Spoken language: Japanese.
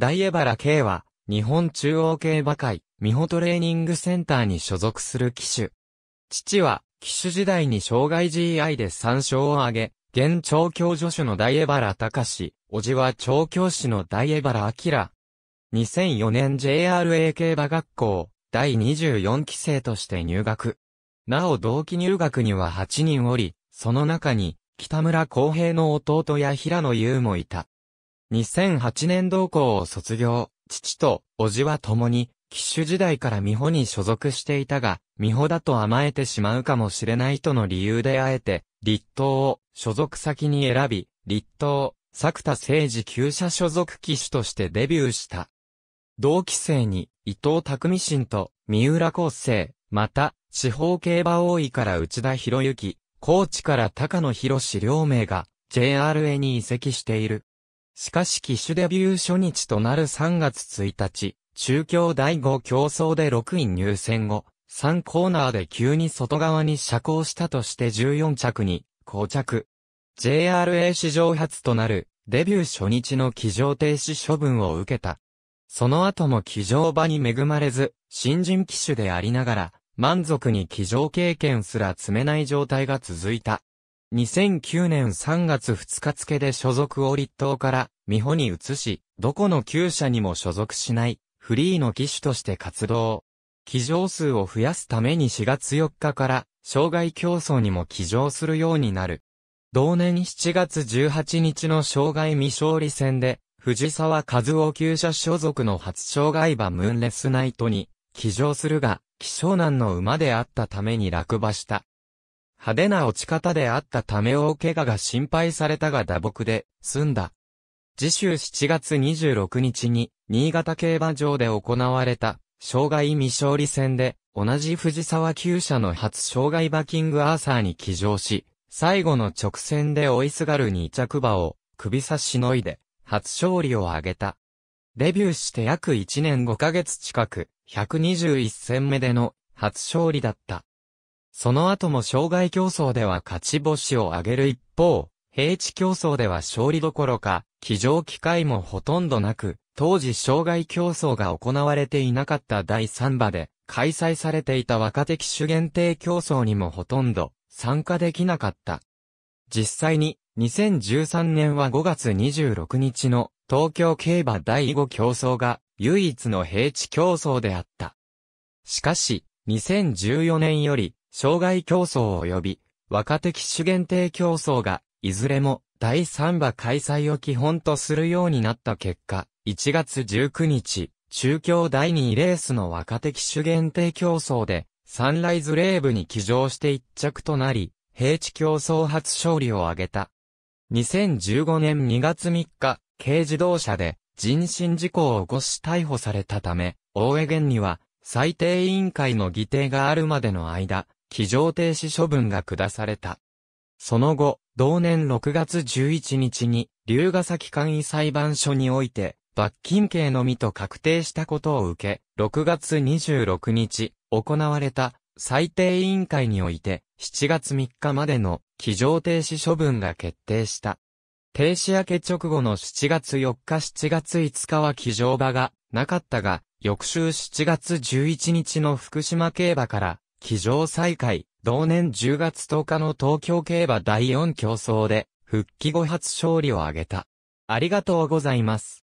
大江原慶は、日本中央競馬会、美穂トレーニングセンターに所属する騎手。父は、騎手時代に障害 GI で3勝を挙げ、現調教助手の大江原隆、叔父は調教師の大江原明。2004年 JRA 競馬学校、第24期生として入学。なお同期入学には8人おり、その中に、北村光平の弟や平野優もいた。2008年同校を卒業、父と、叔父は共に、騎手時代から美穂に所属していたが、美穂だと甘えてしまうかもしれないとの理由であえて、立党を所属先に選び、立党、作田誠二旧社所属騎手としてデビューした。同期生に、伊藤匠新と、三浦厚生、また、地方競馬王位から内田博之、高知から高野博士両名が、JRA に移籍している。しかし機種デビュー初日となる3月1日、中京第5競争で6位入選後、3コーナーで急に外側に遮光したとして14着に、降着。JRA 史上初となる、デビュー初日の騎乗停止処分を受けた。その後も騎乗場に恵まれず、新人騎手でありながら、満足に騎乗経験すら積めない状態が続いた。2009年3月2日付で所属を立党から美穂に移し、どこの旧社にも所属しない、フリーの機種として活動。騎乗数を増やすために4月4日から、障害競争にも騎乗するようになる。同年7月18日の障害未勝利戦で、藤沢和夫旧社所属の初障害馬ムーンレスナイトに、騎乗するが、希少難の馬であったために落馬した。派手な落ち方であったため大怪我が心配されたが打撲で済んだ。次週7月26日に新潟競馬場で行われた障害未勝利戦で同じ藤沢厩舎の初障害バキングアーサーに騎乗し、最後の直線で追いすがる2着馬を首差しのいで初勝利を挙げた。デビューして約1年5ヶ月近く、121戦目での初勝利だった。その後も障害競争では勝ち星を挙げる一方、平地競争では勝利どころか、騎乗機会もほとんどなく、当時障害競争が行われていなかった第3馬で、開催されていた若手機種限定競争にもほとんど参加できなかった。実際に、2013年は5月26日の東京競馬第5競争が唯一の平地競争であった。しかし、2014年より障害競争及び若手機種限定競争が、いずれも第3波開催を基本とするようになった結果、1月19日、中京第2レースの若手機種限定競争で、サンライズレーブに起乗して1着となり、平地競争初勝利を挙げた。2015年2月3日、軽自動車で人身事故を起こし逮捕されたため、大江源には最低委員会の議定があるまでの間、騎乗停止処分が下された。その後、同年6月11日に、龍ヶ崎簡易裁判所において、罰金刑のみと確定したことを受け、6月26日、行われた、最低委員会において、7月3日までの、騎乗停止処分が決定した。停止明け直後の7月4日7月5日は騎乗場がなかったが、翌週7月11日の福島競馬から騎乗再開、同年10月10日の東京競馬第4競争で、復帰後初勝利を挙げた。ありがとうございます。